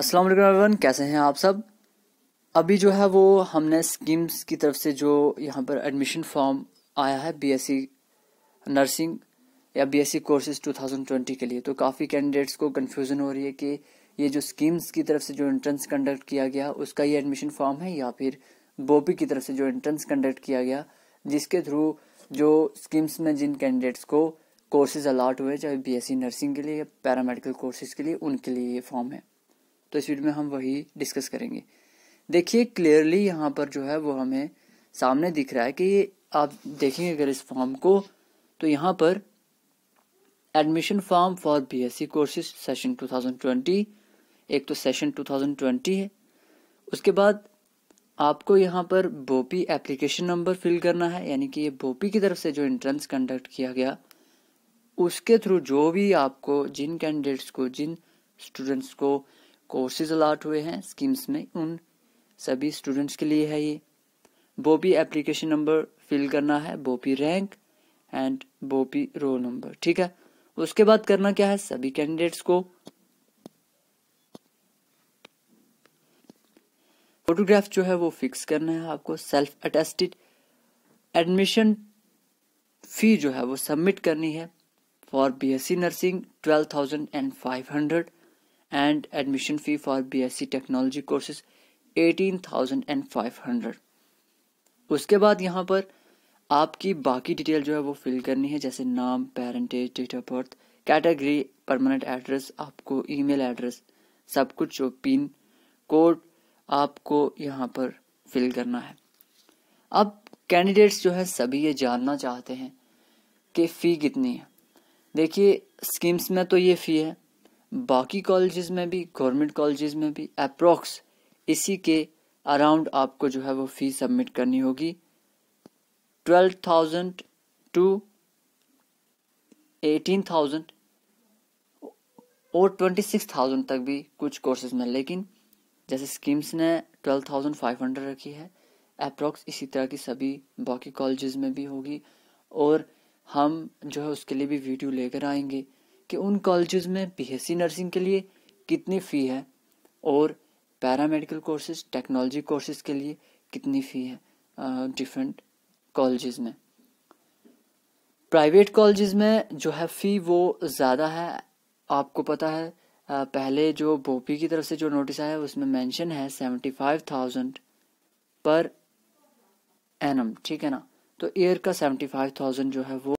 अस्सलाम वालेकुम एवरीवन कैसे हैं आप सब अभी जो है वो हमने स्कीम्स की तरफ से जो यहाँ पर एडमिशन फॉर्म आया है बीएससी नर्सिंग या बीएससी कोर्सेज 2020 के लिए तो काफ़ी कैंडिडेट्स को कन्फ्यूज़न हो रही है कि ये जो स्कीम्स की तरफ से जो एंट्रेंस कंडक्ट किया गया उसका ये एडमिशन फॉर्म है या फिर बोपी की तरफ से जो एंट्रेंस कंडक्ट किया गया जिसके थ्रू जो स्कीम्स में जिन कैंडिडेट्स को कोर्सेज अलाट हुए चाहे बी नर्सिंग के लिए या पैरामेडिकल कोर्सेज के लिए उनके लिए ये फॉर्म है तो इस वीडियो में हम वही डिस्कस करेंगे देखिए क्लियरली यहाँ पर जो है वो हमें सामने दिख रहा है कि ये आप देखेंगे अगर इस फॉर्म को तो यहाँ पर admission form for BSc courses session 2020 एक तो सेशन 2020 है उसके बाद आपको यहाँ पर बोपी एप्लीकेशन नंबर फिल करना है यानी कि ये बोपी की तरफ से जो एंट्रेंस कंडक्ट किया गया उसके थ्रू जो भी आपको जिन कैंडिडेट्स को जिन स्टूडेंट्स को कोर्सेज अलाट हुए हैं स्कीम्स में उन सभी स्टूडेंट्स के लिए है ये बोपी एप्लीकेशन नंबर फिल करना है बोपी रैंक एंड बोपी रोल नंबर ठीक है उसके बाद करना क्या है सभी कैंडिडेट्स को फोटोग्राफ जो है वो फिक्स करना है आपको सेल्फ अटेस्टेड एडमिशन फी जो है वो सबमिट करनी है for BSc nursing twelve thousand and five hundred and admission fee for C technology courses eighteen thousand and five hundred उसके बाद यहाँ पर आपकी बाकी डिटेल जो है वो फिल करनी है जैसे नाम parentage date of birth category permanent address आपको ईमेल एड्रेस सब कुछ जो पिन कोड आपको यहाँ पर फिल करना है अब कैंडिडेट्स जो है सभी ये जानना चाहते हैं कि फ़ी कितनी है देखिए स्कीम्स में तो ये फ़ी है बाकी कॉलेजेस में भी गवर्नमेंट कॉलेजेस में भी अप्रोक्स इसी के अराउंड आपको जो है वो फ़ीस सबमिट करनी होगी twelve thousand to eighteen thousand और ट्वेंटी सिक्स थाउजेंड तक भी कुछ कोर्सेज में लेकिन जैसे स्कीम्स ने ट्वेल्व थाउजेंड फाइव हंड्रेड रखी है अप्रोक्स इसी तरह की सभी बाकी कॉलेजेस में भी होगी और हम जो है उसके लिए भी वीडियो लेकर आएंगे कि उन कॉलेजेस में बीएससी नर्सिंग के लिए कितनी फ़ी है और पैरामेडिकल कोर्सेज टेक्नोलॉजी कोर्सेज के लिए कितनी फ़ी है डिफरेंट कॉलेजेस में प्राइवेट कॉलेजेस में जो है फ़ी वो ज़्यादा है आपको पता है पहले जो बोपी की तरफ से जो नोटिस आया उसमें मेंशन है सेवेंटी फाइव थाउजेंड पर एनम ठीक है ना तो ईयर का सेवेंटी फाइव थाउजेंड जो है वो